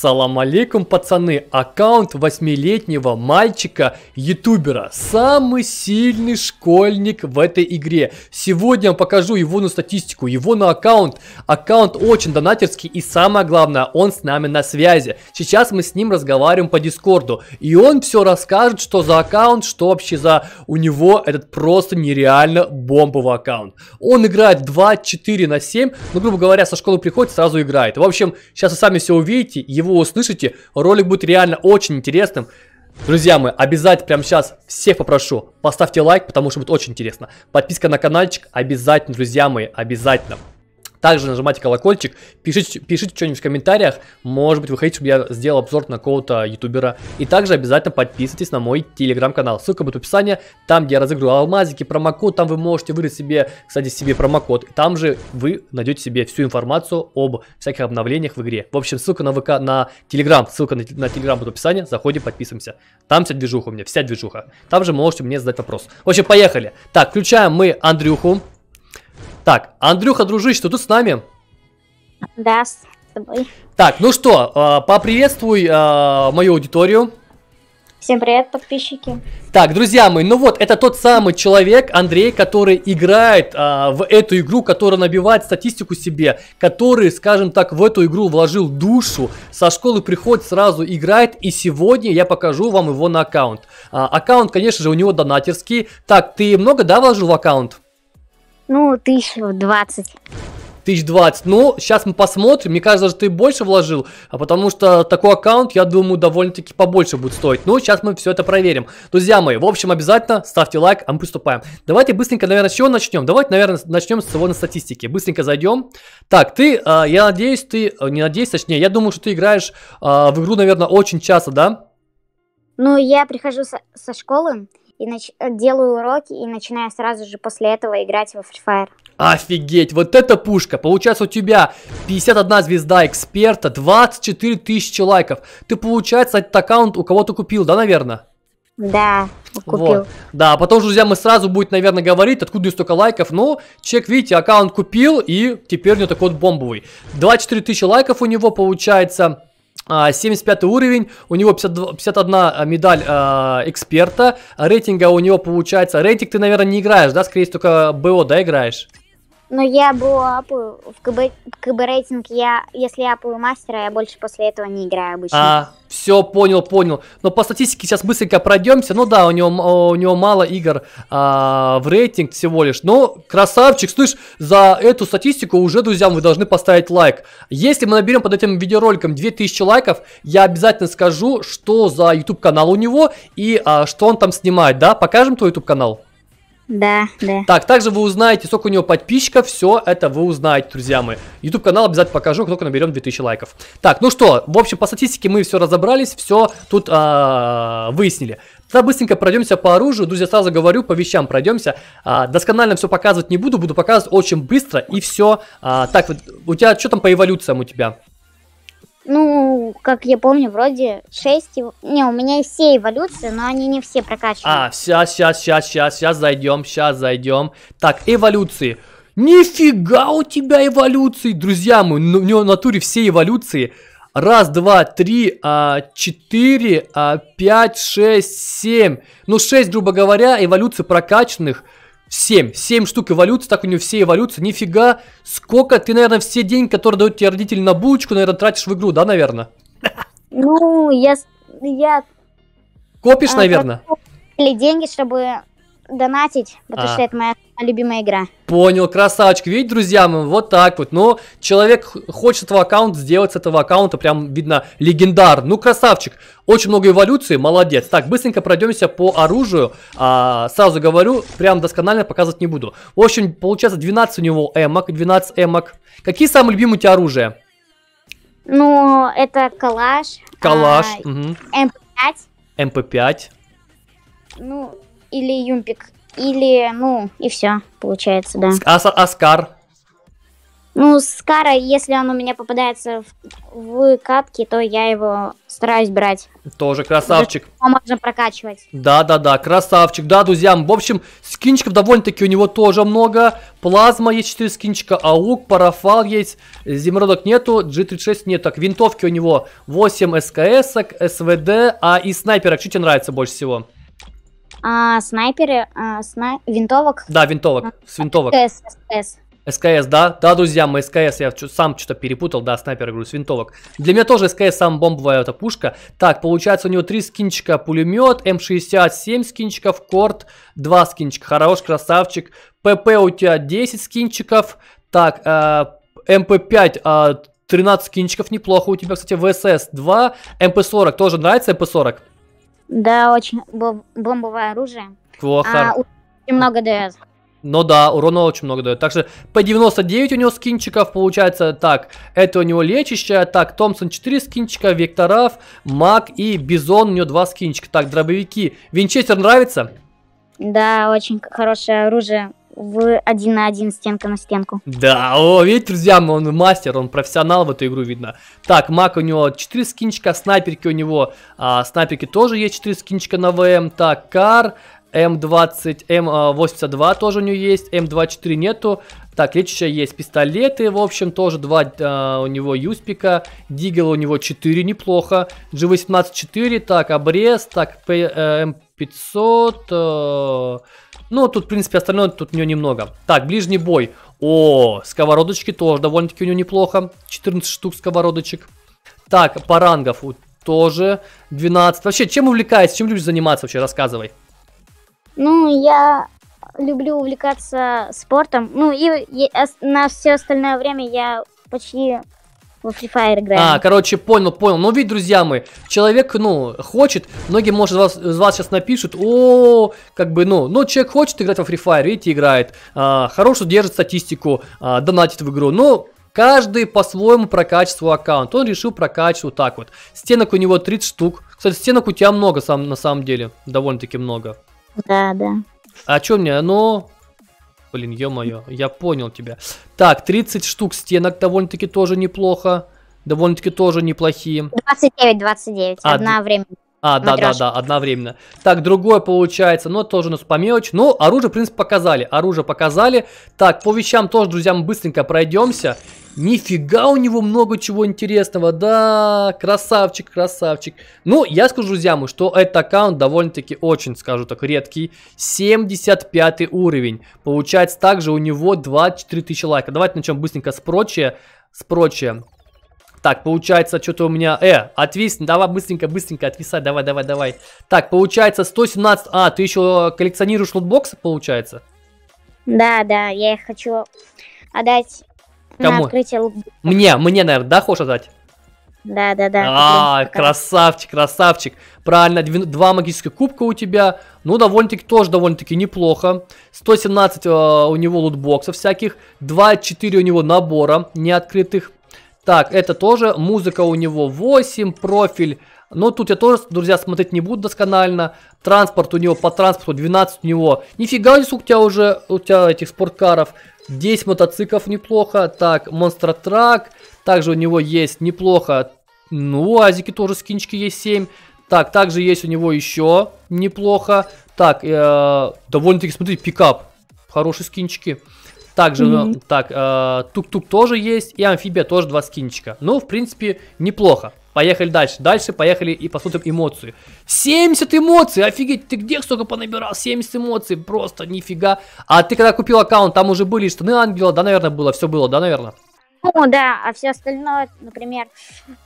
Салам алейкум, пацаны! Аккаунт восьмилетнего мальчика-ютубера. Самый сильный школьник в этой игре. Сегодня я вам покажу его на статистику, его на аккаунт. Аккаунт очень донатерский и самое главное, он с нами на связи. Сейчас мы с ним разговариваем по дискорду. И он все расскажет, что за аккаунт, что вообще за... У него этот просто нереально бомбовый аккаунт. Он играет 2-4 на 7, ну, грубо говоря, со школы приходит, сразу играет. В общем, сейчас вы сами все увидите его услышите, ролик будет реально очень интересным. Друзья мои, обязательно прямо сейчас всех попрошу, поставьте лайк, потому что будет очень интересно. Подписка на каналчик обязательно, друзья мои, обязательно. Также нажимайте колокольчик, пишите, пишите что-нибудь в комментариях, может быть вы хотите, чтобы я сделал обзор на какого-то ютубера. И также обязательно подписывайтесь на мой телеграм-канал, ссылка будет в описании, там где я разыгрываю алмазики, промокод, там вы можете выбрать себе, кстати, себе промокод. Там же вы найдете себе всю информацию об всяких обновлениях в игре. В общем, ссылка на ВК, на телеграм, ссылка на, на телеграм будет в описании, заходим, подписываемся. Там вся движуха у меня, вся движуха. Там же можете мне задать вопрос. В общем, поехали. Так, включаем мы Андрюху. Так, Андрюха, дружище, ты тут с нами? Да, с тобой. Так, ну что, а, поприветствуй а, мою аудиторию. Всем привет, подписчики. Так, друзья мои, ну вот, это тот самый человек, Андрей, который играет а, в эту игру, который набивает статистику себе, который, скажем так, в эту игру вложил душу, со школы приходит, сразу играет, и сегодня я покажу вам его на аккаунт. А, аккаунт, конечно же, у него донатерский. Так, ты много, да, вложил в аккаунт? Ну, тысяч двадцать. Тысяч двадцать. Ну, сейчас мы посмотрим. Мне кажется, что ты больше вложил, а потому что такой аккаунт, я думаю, довольно-таки побольше будет стоить. Ну, сейчас мы все это проверим. Друзья мои, в общем, обязательно ставьте лайк, а мы приступаем. Давайте быстренько, наверное, с чего начнем? Давайте, наверное, начнем с его на статистике. Быстренько зайдем. Так, ты, э, я надеюсь, ты, э, не надеюсь, точнее, я думаю, что ты играешь э, в игру, наверное, очень часто, да? Ну, я прихожу со, со школы, и нач... Э, делаю уроки и начинаю сразу же после этого играть во Free Fire. Офигеть, вот это пушка. Получается у тебя 51 звезда эксперта, 24 тысячи лайков. Ты, получается, этот аккаунт у кого-то купил, да, наверное? Да, купил. Вот. Да, а потом, друзья, мы сразу будет, наверное, говорить, откуда столько лайков. Но ну, человек, видите, аккаунт купил, и теперь у него такой вот бомбовый. 24 тысячи лайков у него, получается... 75 а, уровень, у него 52, 51 а, медаль э, эксперта, рейтинга у него получается, рейтинг ты, наверное, не играешь, да, скорее только БО, да, играешь? Но я было апаю в КБ, КБ рейтинг, я, если я апаю мастера, я больше после этого не играю обычно. А, все, понял, понял. Но по статистике сейчас быстренько пройдемся. Ну да, у него, у него мало игр а, в рейтинг всего лишь. Но красавчик, слышь, за эту статистику уже, друзья, вы должны поставить лайк. Если мы наберем под этим видеороликом 2000 лайков, я обязательно скажу, что за YouTube канал у него и а, что он там снимает, да? Покажем твой YouTube канал? Да, да. Так, также вы узнаете, сколько у него подписчиков, все это вы узнаете, друзья мои. YouTube канал обязательно покажу, как только наберем 2000 лайков. Так, ну что, в общем, по статистике мы все разобрались, все тут а, выяснили. Тогда быстренько пройдемся по оружию, друзья, сразу говорю, по вещам пройдемся. А, досконально все показывать не буду, буду показывать очень быстро и все. А, так, у тебя что там по эволюциям у тебя? ну, как я помню, вроде 6... Не, у меня все эволюции, но они не все прокачаны. А, сейчас, сейчас, сейчас, сейчас, сейчас зайдем, сейчас зайдем. Так, эволюции. Нифига у тебя эволюции, друзья мы ну, У него в натуре все эволюции. Раз, два, три, а, четыре, а, пять, шесть, семь. Ну, шесть, грубо говоря, эволюции прокачанных. 7. 7 штук эволюции, так у нее все эволюции. Нифига, сколько ты, наверное, все деньги, которые дают тебе родители на булочку, наверное, тратишь в игру, да, наверное? Ну, я... я... Копишь, а, наверное? Или деньги, чтобы донатить, потому а. что это моя любимая игра. Понял, красавчик. Видите, друзья, мы вот так вот. Но человек хочет этого аккаунта сделать с этого аккаунта прям, видно, легендар. Ну, красавчик. Очень много эволюции, молодец. Так, быстренько пройдемся по оружию. А, сразу говорю, прям досконально показывать не буду. В общем, получается 12 у него эмок, 12 эмок. Какие самые любимые у тебя оружия? Ну, это калаш. Калаш, а, угу. МП5. МП5. Ну, или юмпик или, ну, и все, получается, да. А, а Ну, Скара, если он у меня попадается в, в катке, то я его стараюсь брать. Тоже красавчик. Его можно прокачивать. Да-да-да, красавчик. Да, друзья, в общем, скинчиков довольно-таки у него тоже много. Плазма есть 4 скинчика, аук, парафал есть, земродок нету, G36 нет. Так, винтовки у него 8 СКС, СВД, а и снайперок. Что тебе нравится больше всего? А, снайперы, а, сна... винтовок. Да, винтовок, а, с винтовок. СКС, СКС. СКС, да? Да, друзья, мы СКС, я сам что-то перепутал, да, снайпер, говорю, с винтовок. Для меня тоже СКС самая бомбовая эта пушка. Так, получается у него три скинчика пулемет, М60 7 скинчиков, Корт 2 скинчика, хорош, красавчик. ПП у тебя 10 скинчиков, так, э, МП5 э, 13 скинчиков, неплохо у тебя, кстати, ВСС 2, МП40, тоже нравится МП40? Да, очень. бомбовое оружие. Плохо. А, очень много дает. Ну да, урона очень много дает. Так что по 99 у него скинчиков получается так. Это у него лечащая. Так, Томпсон 4 скинчика, Векторов, Мак и Бизон у него 2 скинчика. Так, дробовики. Винчестер нравится? Да, очень хорошее оружие в один на один, стенка на стенку. Да, о, видите, друзья, он мастер, он профессионал в эту игру, видно. Так, маг у него 4 скинчика, снайперки у него, а, снайперки тоже есть 4 скинчика на ВМ. Так, кар, М20, М82 а, тоже у него есть, М24 нету. Так, лечащая есть, пистолеты, в общем, тоже два а, у него юспика, дигел у него 4, неплохо, G18-4, так, обрез, так, П, э, М500, э, но ну, тут, в принципе, остальное тут у нее немного. Так, ближний бой. О, сковородочки тоже довольно-таки у нее неплохо. 14 штук сковородочек. Так, парангов у тоже 12. Вообще, чем увлекаешься? Чем любишь заниматься вообще? Рассказывай. Ну, я люблю увлекаться спортом. Ну, и, и на все остальное время я почти во Free Fire играем. А, короче, понял, понял. Ну, ведь, друзья мои, человек, ну, хочет, многие, может, вас, из вас сейчас напишут, о, как бы, ну, ну, человек хочет играть во Free Fire, видите, играет, а, хорошо держит статистику, а, донатит в игру, Ну, каждый по-своему прокачивает свой аккаунт. Он решил прокачивать вот так вот. Стенок у него 30 штук. Кстати, стенок у тебя много, сам, на самом деле, довольно-таки много. Да, да. А что мне, ну, блин, ё-моё, я понял тебя. Так, 30 штук стенок довольно-таки тоже неплохо. Довольно-таки тоже неплохие. 29, 29, а, одна время. А, да, да, да, одновременно. Так, другое получается, но ну, тоже у нас по мелочи. Ну, оружие, в принципе, показали. Оружие показали. Так, по вещам тоже, друзья, мы быстренько пройдемся. Нифига у него много чего интересного, да, красавчик, красавчик. Ну, я скажу, друзья мои, что этот аккаунт довольно-таки очень, скажу так, редкий. 75 уровень. Получается, также у него 24 тысячи лайка. Давайте начнем быстренько с прочее, с прочее. Так, получается, что-то у меня... Э, отвис. давай быстренько, быстренько отвисай, давай, давай, давай. Так, получается 117... А, ты еще коллекционируешь лутбоксы, получается? Да, да, я их хочу отдать Кому? На открытие лукбука. Мне, мне, наверное, да, хочешь отдать? Да, да, да. А, красавчик, красавчик. Правильно, два магических кубка у тебя. Ну, довольно-таки, тоже довольно-таки неплохо. 117 э, у него лутбоксов всяких. 2-4 у него набора неоткрытых. Так, это тоже. Музыка у него 8, профиль. Но тут я тоже, друзья, смотреть не буду досконально. Транспорт у него по транспорту 12 у него. Нифига, сколько у тебя уже, у тебя этих спорткаров. 10 мотоциклов неплохо. Так, Трак, Также у него есть неплохо. Ну, азики тоже скинчики есть 7. Так, также есть у него еще неплохо. Так, э, довольно-таки, смотрите, пикап. Хорошие скинчики. Также, mm-hmm. так, э, тук-тук тоже есть, и амфибия тоже два скинчика. Ну, в принципе, неплохо. Поехали дальше. Дальше поехали и посмотрим эмоции. 70 эмоций! Офигеть, ты где столько понабирал? 70 эмоций, просто нифига. А ты когда купил аккаунт, там уже были штаны ангела, да, наверное, было, все было, да, наверное? Ну да, а все остальное, например,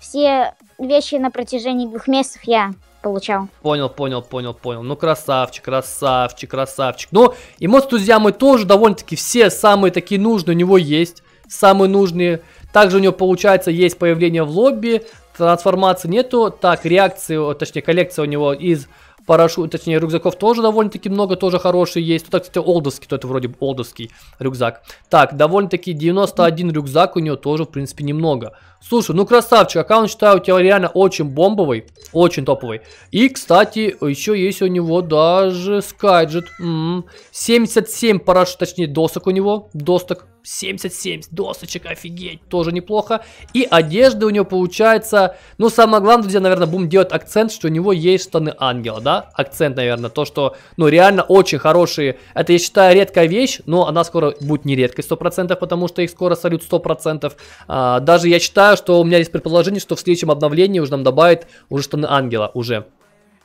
все вещи на протяжении двух месяцев я получал. Понял, понял, понял, понял. Ну, красавчик, красавчик, красавчик. Ну, эмоции, друзья, мы тоже довольно-таки все самые такие нужные у него есть. Самые нужные. Также у него, получается, есть появление в лобби. Трансформации нету. Так, реакции, точнее, коллекция у него из парашют, точнее, рюкзаков тоже довольно-таки много, тоже хорошие есть. Ну, Тут, кстати, олдовский, то это вроде олдовский рюкзак. Так, довольно-таки 91 рюкзак у него тоже, в принципе, немного. Слушай, ну красавчик, аккаунт считаю у тебя реально очень бомбовый, очень топовый. И, кстати, еще есть у него даже скайджет. М -м. 77 параш, точнее досок у него, досток. 77 досочек, офигеть, тоже неплохо. И одежды у него получается, ну самое главное, друзья, наверное, будем делать акцент, что у него есть штаны ангела, да? Акцент, наверное, то, что, ну реально очень хорошие, это я считаю редкая вещь, но она скоро будет не редкой 100%, потому что их скоро салют 100%. А, даже я считаю, считаю, что у меня есть предположение, что в следующем обновлении уже нам добавят уже штаны ангела, уже.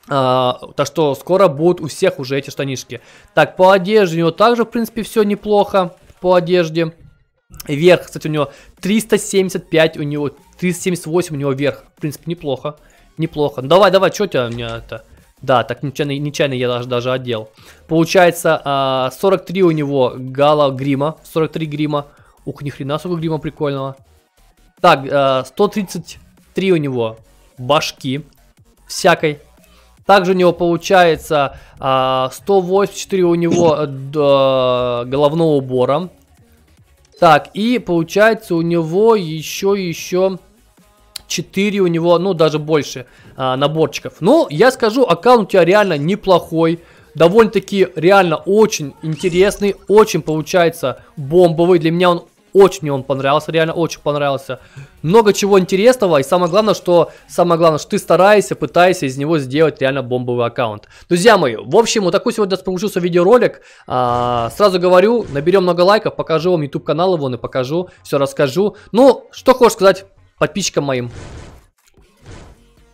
А, так что скоро будут у всех уже эти штанишки. Так, по одежде у него также, в принципе, все неплохо по одежде. Вверх, кстати, у него 375, у него 378 у него вверх. В принципе, неплохо. Неплохо. Ну, давай, давай, что у тебя у меня это... Да, так нечаянно, нечаянно я даже, даже одел. Получается, 43 а, у него гала грима. 43 грима. Ух, ни хрена сколько грима прикольного. Так, 133 э, у него башки всякой. Также у него получается 184 э, у него э, головного убора. Так, и получается у него еще, еще 4 у него, ну даже больше наборчиков. Ну я скажу, аккаунт у тебя реально неплохой. Довольно-таки реально очень интересный, очень получается бомбовый. Для меня он очень мне он понравился, реально очень понравился. Много чего интересного, и самое главное, что самое главное, что ты стараешься, пытаешься из него сделать реально бомбовый аккаунт. Друзья мои, в общем, вот такой сегодня получился видеоролик. А, сразу говорю, наберем много лайков, покажу вам YouTube канал его, и ну, покажу, все расскажу. Ну, что хочешь сказать подписчикам моим?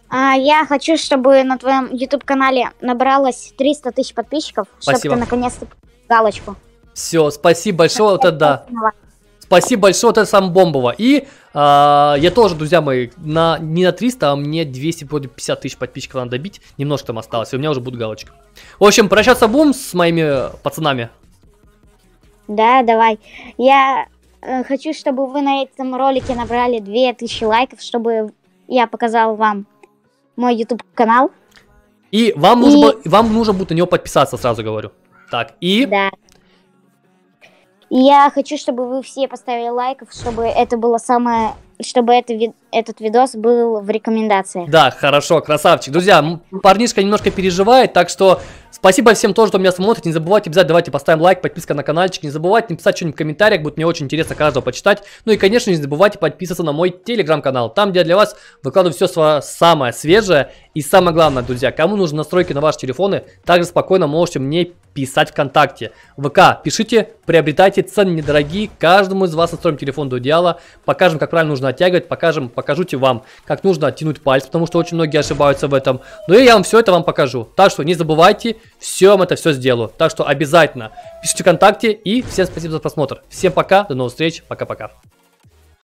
А, я хочу, чтобы на твоем YouTube канале набралось 300 тысяч подписчиков, Спасибо. чтобы ты наконец-то галочку. Все, спасибо большое, вот Спасибо большое, вот это сам бомбово. И а, я тоже, друзья мои, на, не на 300, а мне 250 тысяч подписчиков надо добить. Немножко там осталось, и у меня уже будет галочка. В общем, прощаться будем с моими пацанами? Да, давай. Я э, хочу, чтобы вы на этом ролике набрали 2000 лайков, чтобы я показал вам мой YouTube канал. И вам, и... Нужно, вам нужно будет на него подписаться, сразу говорю. Так, и... Да я хочу, чтобы вы все поставили лайков, чтобы это было самое чтобы это, этот видос был в рекомендациях. Да, хорошо, красавчик. Друзья, парнишка немножко переживает, так что спасибо всем тоже, кто меня смотрит. Не забывайте обязательно, давайте поставим лайк, подписка на каналчик. Не забывайте написать что-нибудь в комментариях, будет мне очень интересно каждого почитать. Ну и, конечно, не забывайте подписаться на мой телеграм-канал. Там, где я для вас выкладываю все свое самое свежее. И самое главное, друзья, кому нужны настройки на ваши телефоны, также спокойно можете мне писать ВКонтакте. ВК пишите, приобретайте, цены недорогие. Каждому из вас настроим телефон до идеала, покажем, как правильно нужно оттягивать, покажем, покажу тебе вам, как нужно оттянуть палец, потому что очень многие ошибаются в этом. но ну и я вам все это вам покажу. Так что не забывайте, все вам это все сделаю. Так что обязательно пишите ВКонтакте и всем спасибо за просмотр. Всем пока, до новых встреч, пока-пока.